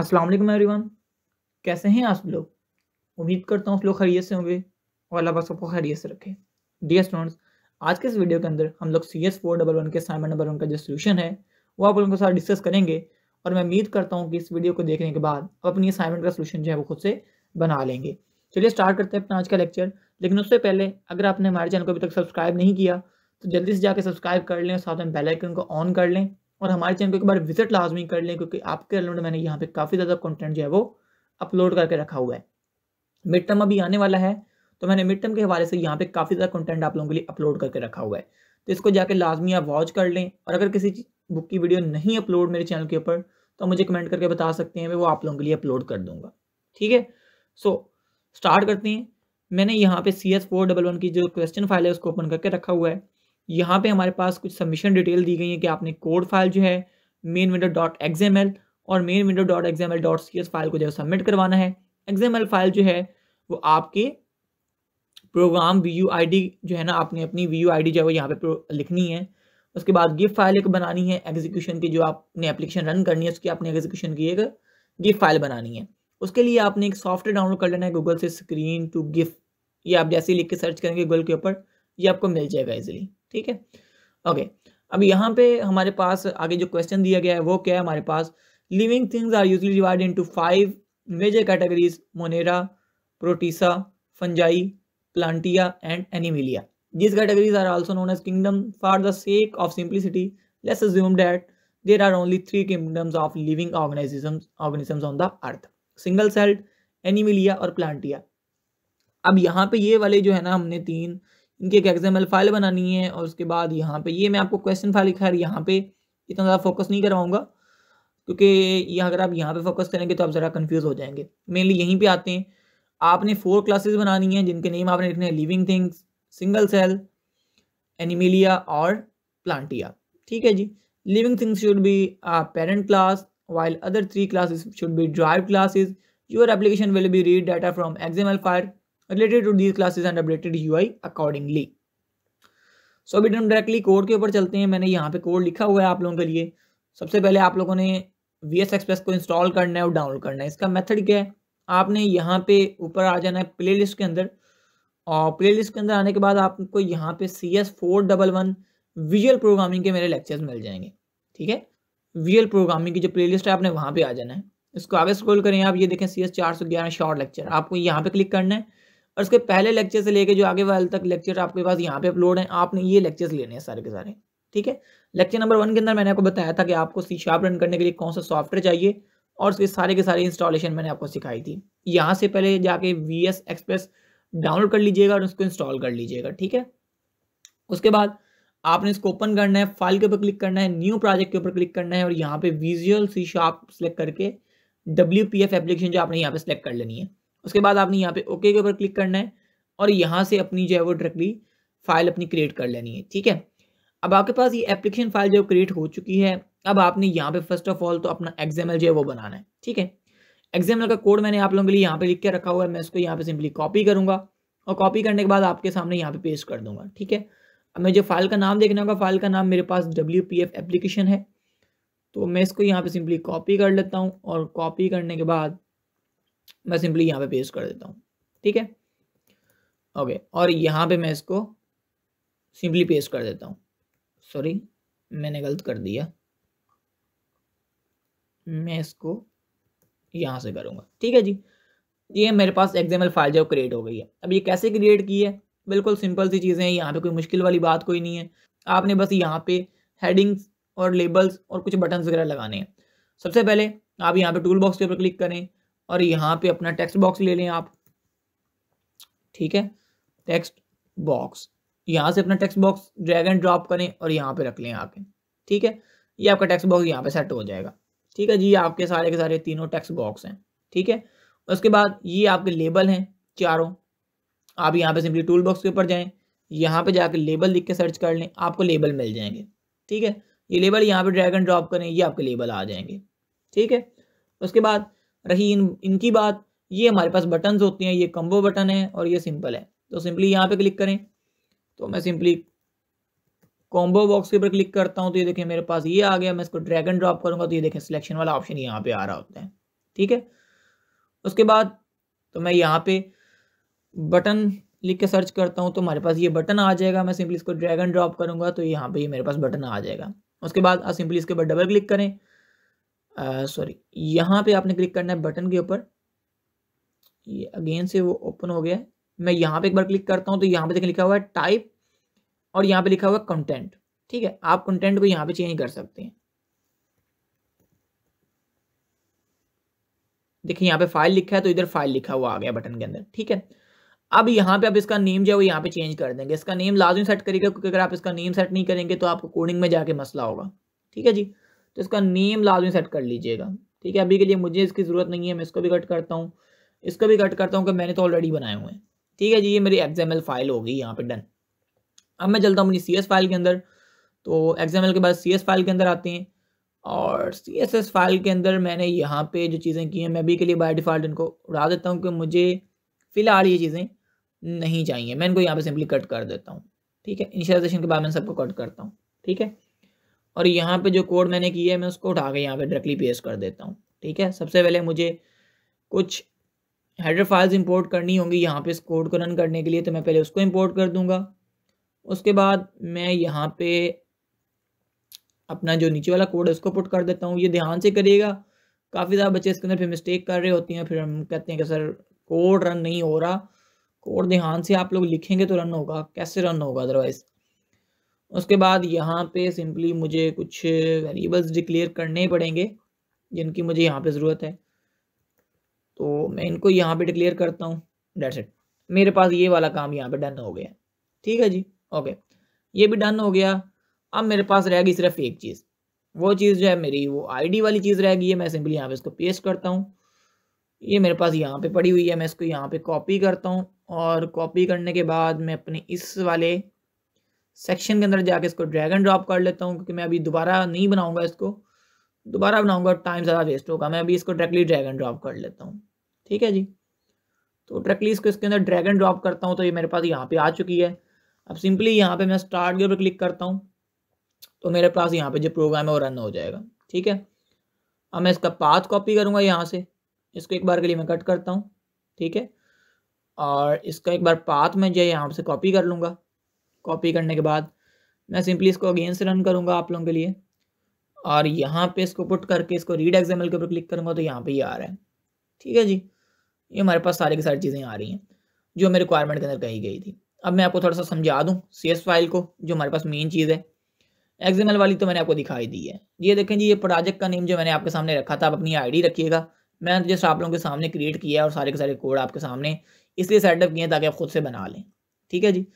अस्सलाम वालेकुम एवरीवन कैसे हैं आप लोग उम्मीद करता हूँ आप लोग खरीय से होंगे और अल्लाह सबको खरीय से रखें डियर स्टूडेंट्स आज के इस वीडियो के अंदर हम लोग C S four double one के असाइनमेंट नंबर वन का जो सोल्यूशन है वो आप लोगों के साथ डिस्कस करेंगे और मैं उम्मीद करता हूँ कि इस वीडियो को देखने के बाद आप अपनी असाइनमेंट का सोल्यूशन जो है वो खुद से बना लेंगे चलिए स्टार्ट करते हैं अपना आज का लेक्चर लेकिन उससे पहले अगर आपने हमारे चैनल को अभी तक सब्सक्राइब नहीं किया तो जल्दी से जाकर सब्सक्राइब कर लें और साथ में बेलाइकन को ऑन कर लें और हमारे चैनल को एक बार विजिट लाजमी कर लें क्योंकि आपके रिलेटेड मैंने यहाँ पे काफ़ी ज़्यादा कंटेंट जो है वो अपलोड करके रखा हुआ है मिड टर्म अभी आने वाला है तो मैंने मिड टर्म के हवाले से यहाँ पे काफ़ी ज़्यादा कंटेंट आप लोगों के लिए अपलोड करके रखा हुआ है तो इसको जाके लाजमी आप वॉच कर लें और अगर किसी बुक की वीडियो नहीं अपलोड मेरे चैनल के ऊपर तो मुझे कमेंट करके बता सकते हैं मैं वो आप लोगों के लिए अपलोड कर दूंगा ठीक है सो स्टार्ट करते हैं मैंने यहाँ पे C S four double one की जो क्वेश्चन फाइल है उसको ओपन करके रखा हुआ है यहाँ पे हमारे पास कुछ सबमिशन डिटेल दी गई है कि आपने कोड फाइल जो है मेन विंडो डॉट एक्सएमएल और main window dot XML dot C S file को जो है सबमिट करवाना है एक्सएमएल फाइल जो है वो आपके program V U I D जो है ना आपने अपनी वी यू आई डी जो है वो यहाँ पर लिखनी है उसके बाद गिफ्ट फाइल एक बनानी है एग्जीक्यूशन की जो आपने एप्लीकेशन रन करनी है उसकी आपने एग्जीक्यूशन की एक गिफ्ट फाइल बनानी है उसके लिए आपने एक सॉफ्टवेयर डाउनलोड कर लेना है गूगल से स्क्रीन टू गिफ्ट ये आप जैसे ही लिख के सर्च करेंगे गूगल के ऊपर ये आपको मिल जाएगा इजिली ठीक है ओके अब यहाँ पे हमारे पास आगे जो क्वेश्चन दिया गया है वो क्या है हमारे पास living things are usually divide into five major categories Monera Protista Fungi Plantae and Animalia this categories are also known as kingdom for the sake of simplicity let's assume that there are only three kingdoms of living organisms organisms on the earth single celled Animalia और Plantae अब यहाँ पे ये वाले जो है ना हमने तीन इनकी एक एग्जाम्पल फाइल बनानी है और उसके बाद यहाँ पे ये मैं आपको क्वेश्चन फाइल खैर यहाँ पे इतना ज़्यादा फोकस नहीं करवाऊँगा क्योंकि ये अगर आप यहाँ पे फोकस करेंगे तो आप ज़रा कन्फ्यूज़ हो जाएंगे मेनली यहीं पे आते हैं आपने फोर क्लासेस बनानी है जिनके नेम आपने लिखने हैं living things single cell Animalia और प्लांटिया ठीक है जी living things should be parent class while other three classes should be derived classes your application will be read data from xml file to these classes and updated U I accordingly so अभी हम directly code के ऊपर चलते हैं मैंने यहाँ पे code लिखा हुआ है आप लोगों के लिए सबसे पहले आप लोगों ने वी एस एक्सप्रेस को इंस्टॉल करना है और डाउनलोड करना है इसका मेथड क्या है आपने यहाँ पे ऊपर आ जाना है प्ले लिस्ट के अंदर और प्ले लिस्ट के अंदर आने के बाद आपको यहाँ पे C S four double one visual programming के मेरे लेक्चर्स मिल जाएंगे ठीक है विजुअल प्रोग्रामिंग की जो प्ले लिस्ट है आपने वहाँ पर आ जाना है इसको आगे स्क्रोल करें आप ये देखें सी एस चार सौ ग्यारह शॉर्ट लेक्चर आपको यहाँ पे क्लिक करना है और इसके पहले लेक्चर से लेके जो आगे वाले तक लेक्चर आपके पास यहाँ पे अपलोड हैं आपने ये लेक्चर्स लेने हैं सारे के सारे ठीक है लेक्चर नंबर वन के अंदर मैंने आपको बताया था कि आपको सी शार्प रन करने के लिए कौन सा सॉफ्टवेयर चाहिए और उसके सारे के सारे इंस्टॉलेशन मैंने आपको सिखाई थी यहाँ से पहले जाके वी एस एक्सप्रेस डाउनलोड कर लीजिएगा और उसको इंस्टॉल कर लीजिएगा ठीक है उसके बाद आपने इसको ओपन करना है फाइल के ऊपर क्लिक करना है न्यू प्रोजेक्ट के ऊपर क्लिक करना है और यहाँ पे विजुअल सी शार्प सेलेक्ट करके डब्ल्यू पी एफ एप्लीकेशन जो आपने यहाँ पे सेलेक्ट कर लेनी है उसके बाद आपने यहाँ पे ओके के ऊपर क्लिक करना है और यहाँ से अपनी जो है वो डायरेक्टली फाइल अपनी क्रिएट कर लेनी है ठीक है अब आपके पास ये एप्लीकेशन फाइल जो क्रिएट हो चुकी है अब आपने यहाँ पे फर्स्ट ऑफ ऑल तो अपना एग्जामल जो है वो बनाना है ठीक है एग्जामल का कोड मैंने आप लोगों के लिए यहाँ पे लिख के रखा हुआ है मैं इसको यहाँ पे सिंपली कॉपी करूँगा और कॉपी करने के बाद आपके सामने यहाँ पे पेस्ट कर दूंगा ठीक है अब मैं जो फाइल का नाम देखना होगा फाइल का नाम मेरे पास डब्ल्यू पी एफ एप्लीकेशन है तो मैं इसको यहाँ पे सिंपली कॉपी कर लेता हूँ और कॉपी करने के बाद मैं सिंपली यहाँ पे पेस्ट कर देता हूँ ठीक है ओके और यहाँ पे मैं इसको सिंपली पेस्ट कर देता हूँ सॉरी मैंने गलत कर दिया मैं इसको यहाँ से करूँगा ठीक है जी ये मेरे पास एग्जाम्पल फाइल जब क्रिएट हो गई है अब ये कैसे क्रिएट की है बिल्कुल सिंपल सी चीज़ें हैं यहाँ पे कोई मुश्किल वाली बात कोई नहीं है आपने बस यहाँ पे हेडिंग्स और लेबल्स और कुछ बटन वगैरह लगाने हैं सबसे पहले आप यहाँ पे टूल बॉक्स के ऊपर क्लिक करें और यहाँ पे अपना टेक्स्ट बॉक्स ले लें आप ठीक है टेक्स्ट बॉक्स यहाँ से अपना text box drag and drop करें और यहाँ पे रख लें आके ठीक है ये आपका टेक्स्ट बॉक्स यहाँ पे सेट हो जाएगा ठीक है जी आपके सारे के सारे तीनों टेक्स्ट बॉक्स हैं ठीक है उसके बाद ये आपके लेबल हैं चारों आप यहाँ पे सिंपली टूल बॉक्स के ऊपर जाएं यहाँ पे जाके लेबल लिख के सर्च कर लें आपको लेबल मिल जाएंगे ठीक है ये लेबल यहाँ पे ड्रैग एंड ड्रॉप करें ये आपके लेबल आ जाएंगे ठीक है उसके बाद रही इन इनकी बात ये हमारे पास बटन्स होते हैं ये कम्बो बटन है और ये सिंपल है तो सिंपली यहाँ पे क्लिक करें तो मैं सिंपली कॉम्बो बॉक्स के ऊपर क्लिक करता हूँ तो ये देखें मेरे पास ये आ गया मैं इसको ड्रैग एंड ड्रॉप करूँगा तो ये देखें सिलेक्शन वाला ऑप्शन यहाँ पे आ रहा होता है ठीक है उसके बाद तो मैं यहाँ पे बटन लिख के सर्च करता हूँ तो हमारे पास ये बटन आ जाएगा मैं सिंपली इसको ड्रैगन ड्रॉप करूँगा तो यहाँ पे ये मेरे पास बटन आ जाएगा उसके बाद आप सिंपली इसके ऊपर डबल क्लिक करें सॉरी यहाँ पे आपने क्लिक करना है बटन के ऊपर ये अगेन से वो ओपन हो गया है मैं यहाँ पे एक बार क्लिक करता हूँ तो यहाँ पे देखें लिखा हुआ है टाइप और यहाँ पे लिखा हुआ है कंटेंट ठीक है आप कंटेंट को यहाँ पे चेंज कर सकते हैं देखिए यहाँ पे फाइल लिखा है तो इधर फाइल लिखा हुआ आ गया बटन के अंदर ठीक है अब यहाँ पे आप इसका नेम जो है वो यहाँ पे चेंज कर देंगे इसका नेम लाजमी सेट करिएगा क्योंकि अगर आप इसका नेम सेट नहीं करेंगे तो आपको कोडिंग में जाके मसला होगा ठीक है जी तो इसका नेम लाजमी सेट कर लीजिएगा ठीक है अभी के लिए मुझे इसकी ज़रूरत नहीं है मैं इसको भी कट करता हूँ इसको भी कट करता हूँ कि मैंने तो ऑलरेडी बनाए हुए हैं ठीक है जी ये मेरी एग्जामल फाइल हो गई यहाँ पे डन अब मैं चलता हूँ अपनी सी फाइल के अंदर तो एग्जामल के बाद सी फाइल के अंदर आते हैं और सी एस एस फाइल के अंदर मैंने यहाँ पे जो चीज़ें की हैं मैं अभी के लिए बाई डिफ़ॉल्ट इनको उड़ा देता हूँ कि मुझे फ़िलहाल ये चीज़ें नहीं चाहिए मैं इनको यहाँ पे सिंपली कट कर देता हूँ ठीक है इनिशियलाइजेशन के बाद मैं सबको कट करता हूँ ठीक है और यहाँ पे जो कोड मैंने किया है मैं उसको उठा के यहाँ पे डायरेक्टली पेस्ट कर देता हूँ ठीक है सबसे पहले मुझे कुछ हेडर फाइल्स इंपोर्ट करनी होंगी यहाँ पे इस कोड को रन करने के लिए तो मैं पहले उसको इंपोर्ट कर दूंगा उसके बाद मैं यहाँ पे अपना जो नीचे वाला कोड है उसको पुट कर देता हूँ ये ध्यान से करिएगा काफ़ी ज़्यादा बच्चे इसके अंदर फिर मिस्टेक कर रहे होती हैं फिर हम कहते हैं कि सर कोड रन नहीं हो रहा कोड ध्यान से आप लोग लिखेंगे तो रन होगा कैसे रन होगा अदरवाइज़ उसके बाद यहाँ पे सिंपली मुझे कुछ वेरिएबल्स डिक्लेयर करने पड़ेंगे जिनकी मुझे यहाँ पे ज़रूरत है तो मैं इनको यहाँ पे डिक्लेयर करता हूँ डेट्स इट मेरे पास ये वाला काम यहाँ पे डन हो गया ठीक है जी ओके ये भी डन हो गया अब मेरे पास रहेगी सिर्फ एक चीज़ वो चीज़ जो है मेरी वो आईडी वाली चीज़ रहेगी है मैं सिंपली यहाँ पे इसको पेस्ट करता हूँ ये मेरे पास यहाँ पे पड़ी हुई है मैं इसको यहाँ पे कॉपी करता हूँ और कॉपी करने के बाद मैं अपने इस वाले सेक्शन के अंदर जाके इसको ड्रैग एंड ड्रॉप कर लेता हूँ क्योंकि मैं अभी दोबारा नहीं बनाऊंगा इसको दोबारा बनाऊंगा टाइम ज़्यादा वेस्ट होगा मैं अभी इसको डायरेक्टली ड्रैग एंड ड्रॉप कर लेता हूँ ठीक है जी तो डायरेक्टली इसको इसके अंदर ड्रैग एंड ड्रॉप करता हूँ तो ये मेरे पास यहाँ पे आ चुकी है अब सिंपली यहाँ पे मैं स्टार्ट के ऊपर क्लिक करता हूँ तो मेरे पास यहाँ पे जो प्रोग्राम है वो रन हो जाएगा ठीक है अब मैं इसका पाथ कॉपी करूँगा यहाँ से इसको एक बार के लिए मैं कट करता हूँ ठीक है और इसका एक बार पाथ मैं जो यहाँ से कॉपी कर लूँगा कॉपी करने के बाद मैं सिंपली इसको अगेन से रन करूँगा आप लोगों के लिए और यहाँ पे इसको पुट करके इसको रीड एग्जाम्पल के ऊपर क्लिक करूँगा तो यहाँ पे ये आ रहा है ठीक है जी ये हमारे पास सारी की सारी चीज़ें आ रही हैं जो मेरे रिक्वायरमेंट के अंदर कही गई थी अब मैं आपको थोड़ा सा समझा दूँ सी फाइल को जो हमारे पास मेन चीज़ है एग्जाम्पल वाली तो मैंने आपको दिखाई दी है ये देखें जी ये प्रोजेक्ट का नेम जो मैंने आपके सामने रखा था आप अपनी आईडी रखिएगा मैंने तो जस्ट आप लोगों के सामने क्रिएट किया और सारे के सारे कोड आपके सामने इसलिए सेटअप किए ताकि आप खुद से बना लें ठीक है जी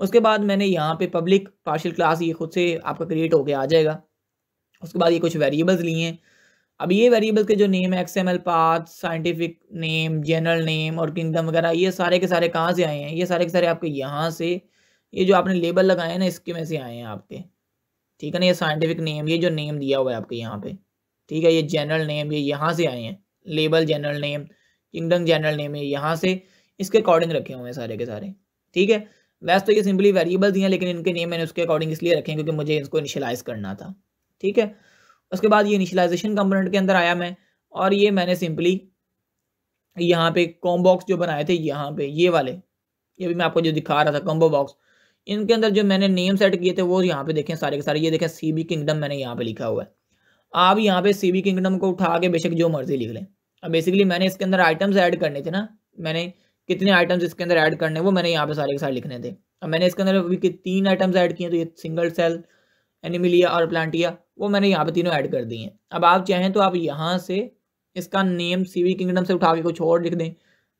उसके बाद मैंने यहाँ पे पब्लिक पार्शियल क्लास ये खुद से आपका क्रिएट होके आ जाएगा उसके बाद ये कुछ वेरिएबल्स लिए हैं अब ये वेरिएबल्स के जो नेम है X M L path scientific name general name और किंगडम वगैरह ये सारे के सारे कहाँ से आए हैं ये सारे के सारे आपके यहाँ से ये जो आपने लेबल लगाए हैं ना इसके में से आए हैं आपके ठीक है ना ये साइंटिफिक नेम ये जो नेम दिया हुआ है आपके यहाँ पे ठीक है ये जनरल नेम ये यहाँ से आए हैं label general name kingdom general name ये यहाँ से इसके अकॉर्डिंग रखे हुए हैं सारे के सारे ठीक है वैसे तो ये सिंपली वेरिएबल ही हैं लेकिन इनके नेम मैंने उसके अकॉर्डिंग इसलिए रखे हैं क्योंकि मुझे इसको इनिशलाइज करना था ठीक है उसके बाद ये इनिशलाइजेशन कंपोनेंट के अंदर आया मैं और ये मैंने सिंपली यहाँ पे कॉम बॉक्स जो बनाए थे यहाँ पे ये वाले ये भी मैं आपको जो दिखा रहा था कॉम्बो बॉक्स इनके अंदर जो मैंने नेम सेट किए थे वो यहाँ पे देखें सारे के सारे ये देखें सी बी किंगडम मैंने यहाँ पे लिखा हुआ है आप यहाँ पे सी बी किंगडम को उठा के बेशक जो मर्जी लिख लें अब बेसिकली मैंने इसके अंदर आइटम्स ऐड करने थे ना मैंने कितने आइटम्स इसके अंदर ऐड करने वो मैंने यहाँ पे सारे के सारे लिखने थे अब मैंने इसके अंदर अभी तीन आइटम्स ऐड किए तो ये सिंगल सेल एनिमिलिया और प्लांटिया वो मैंने यहाँ पे तीनों ऐड कर दिए हैं अब आप चाहें तो आप यहाँ से इसका नेम सीवी किंगडम से उठा के कुछ और लिख दें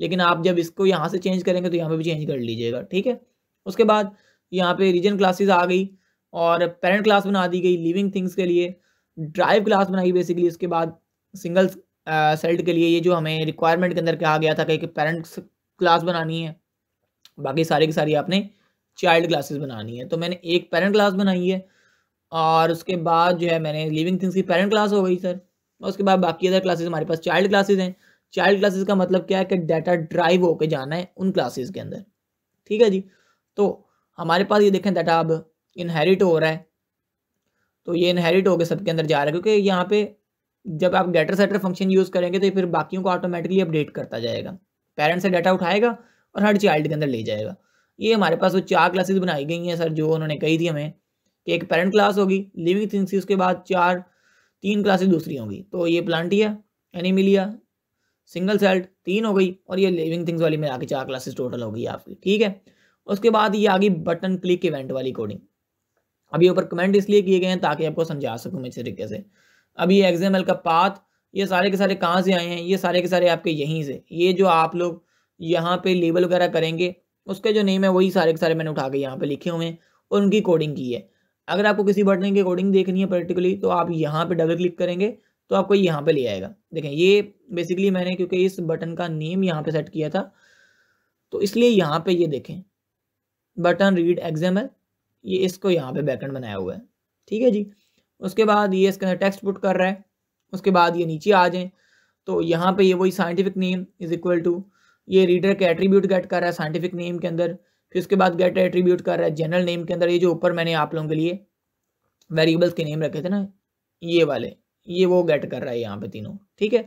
लेकिन आप जब इसको यहाँ से चेंज करेंगे तो यहाँ पर भी चेंज कर लीजिएगा ठीक है उसके बाद यहाँ पे रीजन क्लासेस आ गई और पेरेंट क्लास बना दी गई लिविंग थिंग्स के लिए ड्राइव क्लास बनाई बेसिकली उसके बाद सिंगल सेल्ट के लिए ये जो हमें रिक्वायरमेंट के अंदर कहा गया था कि पेरेंट्स क्लास बनानी है बाकी सारी की सारी आपने चाइल्ड क्लासेस बनानी है तो मैंने एक पेरेंट क्लास बनाई है और उसके बाद जो है मैंने लिविंग थिंग्स की पेरेंट क्लास हो गई सर और उसके बाद बाकी अदर क्लासेस हमारे पास चाइल्ड क्लासेस हैं चाइल्ड क्लासेस का मतलब क्या है कि डाटा ड्राइव होके जाना है उन क्लासेस के अंदर ठीक है जी तो हमारे पास ये देखें डाटा अब इनहेरिट हो रहा है तो ये इनहेरिट होकर सबके अंदर जा रहा है क्योंकि यहाँ पे जब आप गेटर सेटर फंक्शन यूज़ करेंगे तो फिर बाकियों को ऑटोमेटिकली अपडेट करता जाएगा पेरेंट्स से डाटा उठाएगा और हर चाइल्ड के अंदर ले जाएगा ये हमारे पास वो चार क्लासेस बनाई गई हैं सर जो उन्होंने कही थी हमें कि एक पेरेंट क्लास होगी लिविंग थिंग्स की उसके बाद चार तीन क्लासेस दूसरी होंगी तो ये प्लांटिया एनिमिलिया सिंगल सेल्ड तीन हो गई और ये लिविंग थिंग्स वाली मिला के चार क्लासेस टोटल हो गई आपकी ठीक है उसके बाद ये आ गई बटन क्लिक इवेंट वाली कोडिंग अभी ऊपर कमेंट इसलिए किए गए हैं ताकि आपको समझा सकूँ मैं इस तरीके से अभी एग्जाम्पल का पाथ ये सारे के सारे कहाँ से आए हैं ये सारे के सारे आपके यहीं से ये जो आप लोग यहाँ पे लेबल वगैरह करेंगे उसके जो नेम है वही सारे के सारे मैंने उठा के यहाँ पे लिखे हुए हैं और उनकी कोडिंग की है अगर आपको किसी बटन की कोडिंग देखनी है पर्टिकुलरली तो आप यहाँ पे डबल क्लिक करेंगे तो आपको यहाँ पे ले आएगा देखें ये बेसिकली मैंने क्योंकि इस बटन का नेम यहाँ पे सेट किया था तो इसलिए यहाँ पे ये देखें बटन रीड एग्जाम ये इसको यहाँ पे बैकन बनाया हुआ है ठीक है जी उसके बाद ये इसके अंदर टेक्स्ट पुट कर रहा है उसके बाद ये नीचे आ जाएं तो यहाँ पे ये वही scientific name is equal to ये रीडर के एट्रीब्यूट गेट कर रहा है साइंटिफिक नेम के अंदर फिर उसके बाद गेट एट्रीब्यूट कर रहा है जनरल नेम के अंदर ये जो ऊपर मैंने आप लोगों के लिए वेरिएबल्स के नेम रखे थे ना ये वाले ये वो गेट कर रहा है यहाँ पे तीनों ठीक है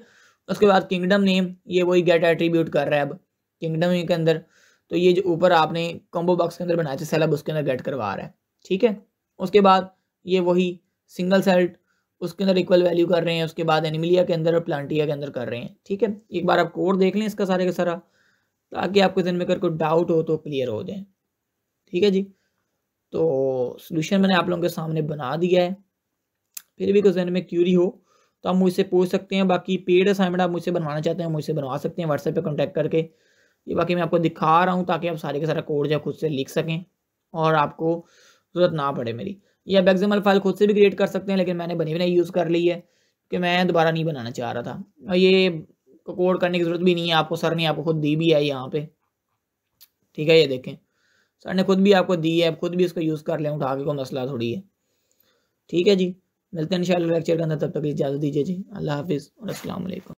उसके बाद किंगडम नेम ये वही गेट एट्रीब्यूट कर रहा है अब किंगडम के अंदर तो ये जो ऊपर आपने कॉम्बो बॉक्स के अंदर बनाया था सेलब उसके अंदर गेट करवा रहा है ठीक है उसके बाद ये वही सिंगल सेल्ट उसके अंदर इक्वल वैल्यू कर रहे हैं उसके बाद एनिमिलिया के अंदर और प्लांटिया के अंदर कर रहे हैं ठीक है एक बार आप कोड देख लें इसका सारे का सारा ताकि आपके दिन में अगर कोई डाउट हो तो क्लियर हो जाए ठीक है जी तो सोल्यूशन मैंने आप लोगों के सामने बना दिया है फिर भी कुछ दिन में क्यूरी हो तो आप मुझसे पूछ सकते हैं बाकी पेड असाइनमेंट आप मुझसे बनवाना चाहते हैं मुझसे बनवा सकते हैं व्हाट्सएप पे कॉन्टैक्ट करके ये बाकी मैं आपको दिखा रहा हूँ ताकि आप सारे का सारा कोड जो खुद से लिख सकें और आपको ज़रूरत ना पड़े मेरी ये आप फाइल खुद से भी क्रिएट कर सकते हैं लेकिन मैंने बनी बनाई यूज़ कर ली है कि मैं दोबारा नहीं बनाना चाह रहा था और ये कोड करने की ज़रूरत भी नहीं है आपको सर ने आपको खुद दी भी है यहाँ पे ठीक है ये देखें सर ने खुद भी आपको दी है खुद भी इसको यूज़ कर लें उठा के कोई मसला थोड़ी है ठीक है जी मिलते हैं इन लेक्चर के अंदर तब तक इजाज़त दीजिए जी अल्लाह हाफिज़ और असलकम